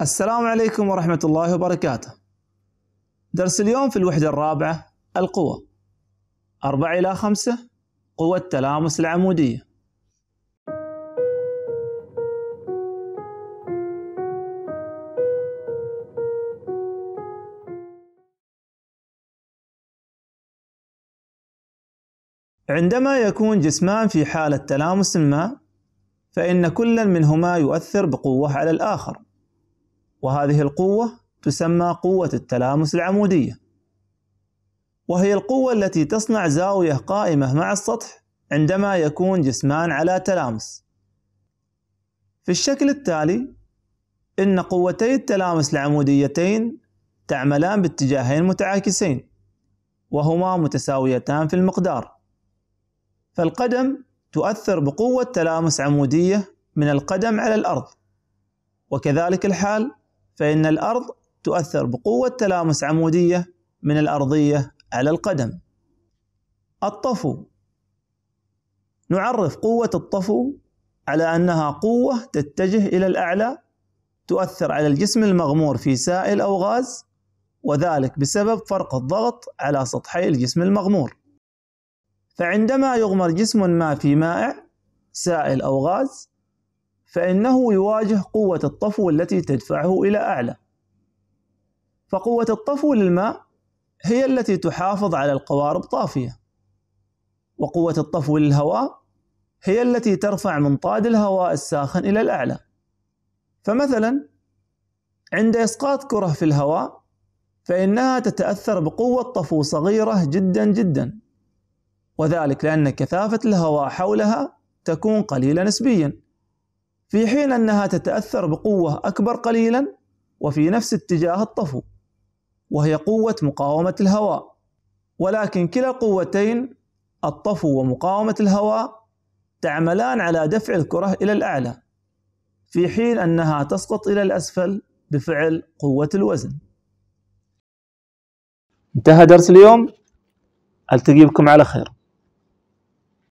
السلام عليكم ورحمة الله وبركاته. درس اليوم في الوحدة الرابعة القوة. أربعة إلى خمسة قوة التلامس العمودية. عندما يكون جسمان في حالة تلامس ما، فإن كل منهما يؤثر بقوة على الآخر. وهذه القوة تسمى قوة التلامس العمودية وهي القوة التي تصنع زاوية قائمة مع السطح عندما يكون جسمان على تلامس في الشكل التالي إن قوتي التلامس العموديتين تعملان باتجاهين متعاكسين وهما متساويتان في المقدار فالقدم تؤثر بقوة تلامس عمودية من القدم على الأرض وكذلك الحال فإن الأرض تؤثر بقوة تلامس عمودية من الأرضية على القدم. الطفو نعرف قوة الطفو على أنها قوة تتجه إلى الأعلى تؤثر على الجسم المغمور في سائل أو غاز وذلك بسبب فرق الضغط على سطحي الجسم المغمور. فعندما يغمر جسم ما في مائع سائل أو غاز فإنه يواجه قوة الطفو التي تدفعه إلى أعلى فقوة الطفو للماء هي التي تحافظ على القوارب طافية وقوة الطفو للهواء هي التي ترفع منطاد الهواء الساخن إلى الأعلى فمثلا عند إسقاط كرة في الهواء فإنها تتأثر بقوة طفو صغيرة جدا جدا وذلك لأن كثافة الهواء حولها تكون قليلة نسبيا في حين أنها تتأثر بقوة أكبر قليلا وفي نفس اتجاه الطفو وهي قوة مقاومة الهواء ولكن كلا القوتين الطفو ومقاومة الهواء تعملان على دفع الكرة إلى الأعلى في حين أنها تسقط إلى الأسفل بفعل قوة الوزن انتهى درس اليوم ألتقي بكم على خير